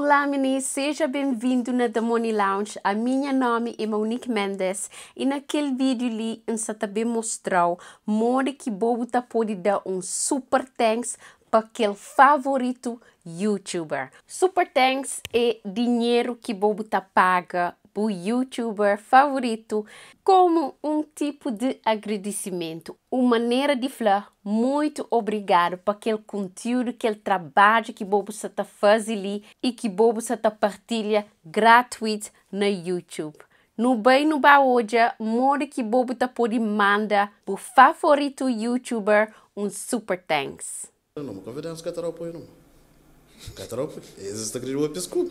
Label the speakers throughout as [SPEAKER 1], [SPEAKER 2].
[SPEAKER 1] Olá, meninas, seja bem-vindo na The Money Lounge. A minha nome é Monique Mendes e naquele vídeo ali eu também mostrou modo que bobo tá pode dar um super thanks para aquele favorito youtuber. Super thanks é dinheiro que bobo tá paga o tipo youtuber favorito, como um tipo de agradecimento, uma maneira de falar muito obrigado para aquele conteúdo, aquele trabalho que Bobo você está fazendo ali e que Bobo você está partilha gratuito na YouTube. No bem no baoja, modo que Bobo tá pode mandar para o favorito youtuber um super thanks. Não, não convidamos que apoio não. Катроп, из-за стагрилова песку.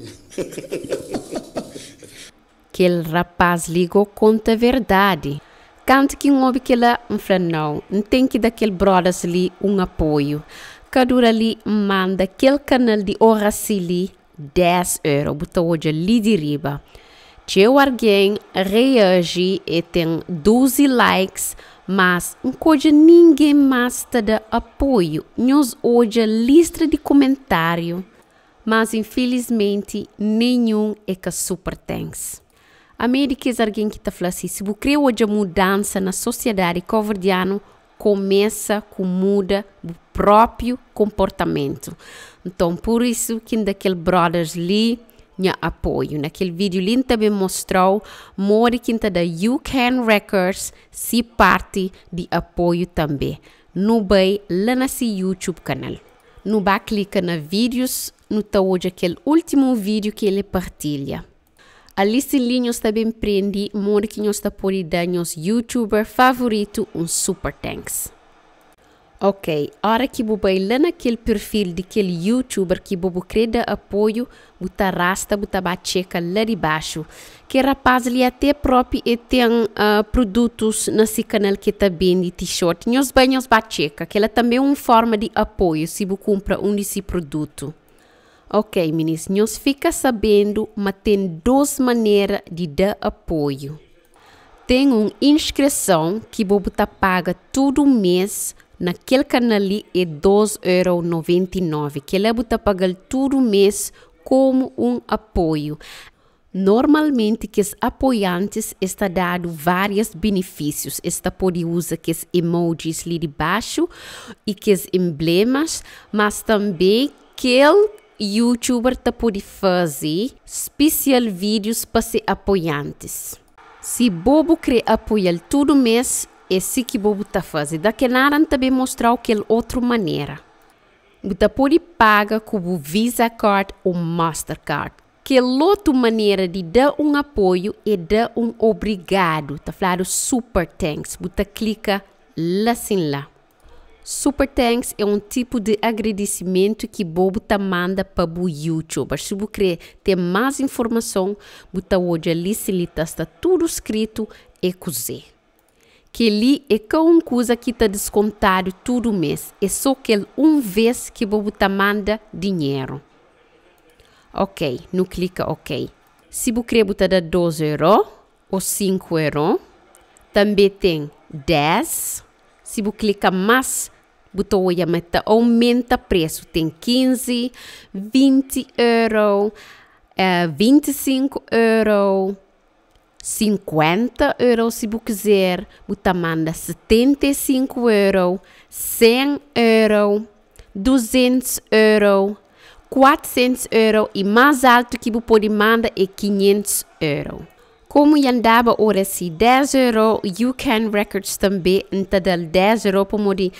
[SPEAKER 1] Aquele rapaz ligou conta a verdade. Canto que um homem que lá um não, não tem que daquele brothers ali um apoio. Cadura ali manda aquele canal de oraci 10 euros, botou hoje ali de riba. Se alguém reage e tem 12 likes, mas hoje ninguém mais te dá apoio. Nós hoje lista de comentário, mas infelizmente nenhum é que super tens. A médica é alguém que está falando assim, se você quer hoje mudança na sociedade covardiana, começa com muda o próprio comportamento. Então, por isso que naquele Brothers Lee minha apoio. Naquele vídeo ele também mostrou Mori Quinta da You Can Records se parte de apoio também. No bem, lá nesse YouTube canal. No ba clica na vídeos, no tá hoje aquele último vídeo que ele partilha. Ali Silinhos também prende Moriquinhos da Poridanhos, youtuber favorito, um super thanks. Ok, hora que bobo lá naquele perfil daquele youtuber que bobo creda apoio, buta rasta, buta bacheca lá de baixo. Que rapaz ali é até próprio e tem uh, produtos nesse canal que tá de t-shirt. nos banhos bacheca, que ela também é uma forma de apoio se bu compra um desse produto. Ok, meninas, nós fica sabendo, mas tem duas maneiras de dar apoio. Tem uma inscrição que você tá paga todo mês naquele canal é 2,99€, que ela é você tá paga todo mês como um apoio. Normalmente, que os apoiantes está dado vários benefícios. Está pode usar que os emojis ali de baixo e que os emblemas, mas também que ele youtuber tá pode fazer especial vídeos para ser apoiantes. Se bobo quer apoiar todo mês, é assim que bobo tá fazendo. a nada também mostrar o que outra maneira. Você pode pagar com o Visa Card ou Mastercard. Que outra maneira de dar um apoio e é dar um obrigado. Tá falando super thanks. Você clica lá sim lá. Super thanks é um tipo de agradecimento que Bobo tá manda para o YouTuber. Se você quer ter mais informação, você hoje ali se tá, está tudo escrito e é cozer. Que ali é uma coisa que está descontado todo mês. É só que é um vez que Bobo tá manda dinheiro. Ok, não clica ok. Se você quer botar 12 euros ou 5 euros, também tem 10. Se você clica mais, botoia meta aumenta preço, tem 15, 20 euro, uh, eh, 25 euro, 50 euro se você quiser, você manda 75 euro, 100 euro, 200 euro, 400 euro e mais alto que você pode mandar é 500 euro. Como yandaba ora si 10 euro, you can records também nta del 10 euro pomodi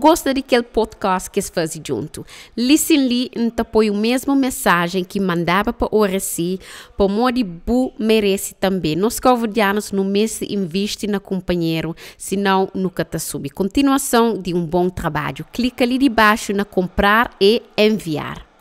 [SPEAKER 1] gosta daquele podcast que se faz junto. Listen li nta põe o mesmo mensagem que mandava para ora si, pomodi bu merece também. Nós covardianos no mês investe na companheiro, senão nunca tá sube. Continuação de um bom trabalho. Clica ali de baixo na comprar e enviar.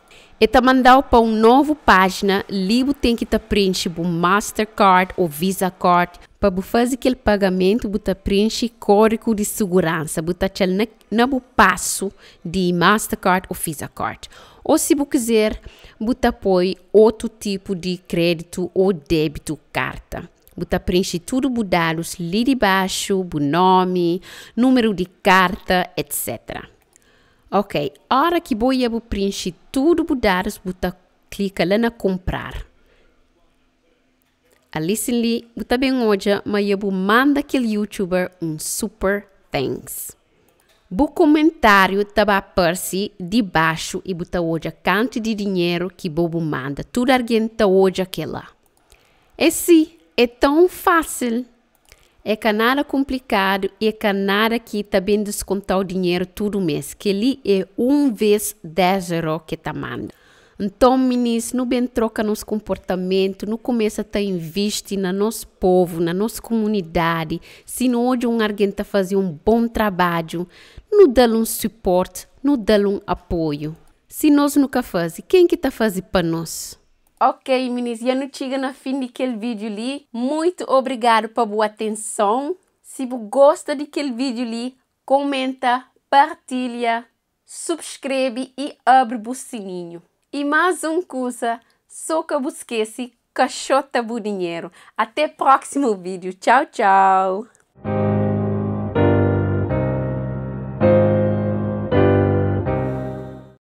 [SPEAKER 1] Eta mandar para uma nova página, libo tem que preenche o Mastercard ou Visa Card para fazer aquele pagamento, você preenche código de segurança, você tchel na, na passo de Mastercard ou Visa Card. Ou se você quiser, você põe outro tipo de crédito ou débito carta. Você preenche tudo os dados ali de baixo, o nome, número de carta, etc. Ok, hora que vou eu preencher tudo vou dar, clica lá na comprar. alice li, vou também hoje, mas eu vou mandar aquele youtuber um super thanks. O comentário taba aparece debaixo e bota hoje a canto de dinheiro que Bobo manda. Tudo alguém está hoje aquela. Esse é tão fácil. É, é que complicado tá complicado, é que nada que também descontar o dinheiro todo mês, que ele é um vez 10 euros que tá manda. Então, meninos, não bem troca nosso comportamento, não começa a investir no nosso povo, na nossa comunidade. Se não hoje um alguém está fazendo um bom trabalho, não dá um suporte, não dá um apoio. Se nós nunca fazemos, quem que está fazendo para nós? Ok, meninas, já não chega no fim daquele vídeo ali. Muito obrigado por boa atenção. Se você gosta daquele vídeo ali, comenta, partilha, subscreve e abre o sininho. E mais um coisa, só que eu esqueci, cachota bu dinheiro. Até próximo vídeo. Tchau, tchau.